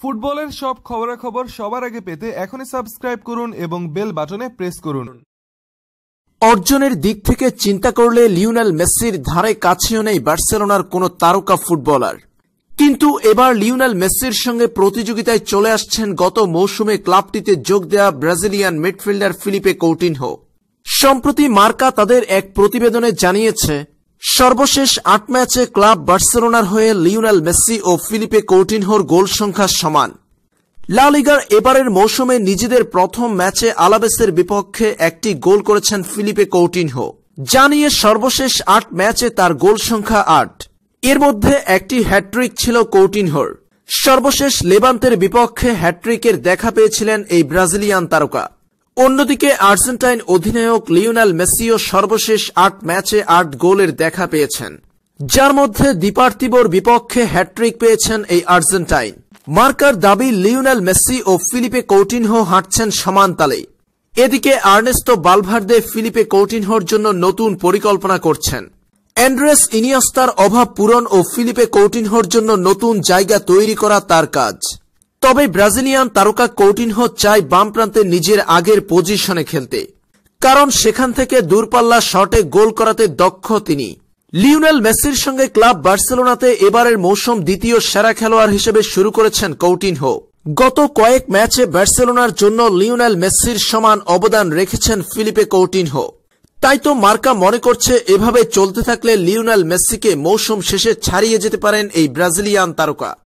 ফুটবলের সব খবরাখবর সবার আগে পেতে এখনই সাবস্ক্রাইব করুন এবং বেল বাটনে প্রেস করুন অর্জনের দিক থেকে চিন্তা করলে লিওনেল মেসির ধারে কাছেও নেই বার্সেলোনার কোনো তারকা ফুটবলার কিন্তু এবার লিওনেল মেসির সঙ্গে প্রতিযোগিতায় চলে আসছেন গত মৌসুমে ক্লাবটিতে যোগ দেয়া ব্রাজিলিয়ান মিডফিল্ডার ফিলিপে কৌটিনহো সম্প্রতি মার্কা তাদের এক প্রতিবেদনে জানিয়েছে সর্বশেষ আট ম্যাচে ক্লাব বার্সেলোনার হয়ে লিওনেল মেসি ও ফিলিপে কৌটিনহোর গোল সংখ্যা সমান লালিগার এবারের মৌসুমে নিজেদের প্রথম ম্যাচে আলাবেসের বিপক্ষে একটি গোল করেছেন ফিলিপে কৌটিনহো জানিয়ে সর্বশেষ আট ম্যাচে তার গোল সংখ্যা আট এর মধ্যে একটি হ্যাট্রিক ছিল কৌটিনহোর সর্বশেষ লেবান্তের বিপক্ষে হ্যাট্রিকের দেখা পেয়েছিলেন এই ব্রাজিলিয়ান তারকা অন্যদিকে আর্জেন্টাইন অধিনায়ক লিওনাল মেসিও সর্বশেষ আট ম্যাচে আট গোলের দেখা পেয়েছেন যার মধ্যে দ্বিপার্থিবর বিপক্ষে হ্যাট্রিক পেয়েছেন এই আর্জেন্টাইন মার্কার দাবি লিওনাল মেসি ও ফিলিপে কৌটিনহো হাঁটছেন সমান এদিকে আর্নেস্তো বালভার্দে ফিলিপে কৌটিনহোর জন্য নতুন পরিকল্পনা করছেন অ্যান্ড্রেস ইনিয়স্তার অভাব পূরণ ও ফিলিপে কৌটিনহোর জন্য নতুন জায়গা তৈরি করা তার কাজ তবে ব্রাজিলিয়ান তারকা কৌটিনহো চায় বাম প্রান্তে নিজের আগের পজিশনে খেলতে কারণ সেখান থেকে দূরপাল্লা শটে গোল করাতে দক্ষ তিনি লিওনেল মেসির সঙ্গে ক্লাব বার্সেলোনাতে এবারের মৌসুম দ্বিতীয় সেরা খেলোয়াড় হিসেবে শুরু করেছেন কৌটিনহো গত কয়েক ম্যাচে বার্সেলোনার জন্য লিওনেল মেসির সমান অবদান রেখেছেন ফিলিপে কৌটিনহো তাই তো মার্কা মনে করছে এভাবে চলতে থাকলে লিওনেল মেসিকে মৌসুম শেষে ছাড়িয়ে যেতে পারেন এই ব্রাজিলিয়ান তারকা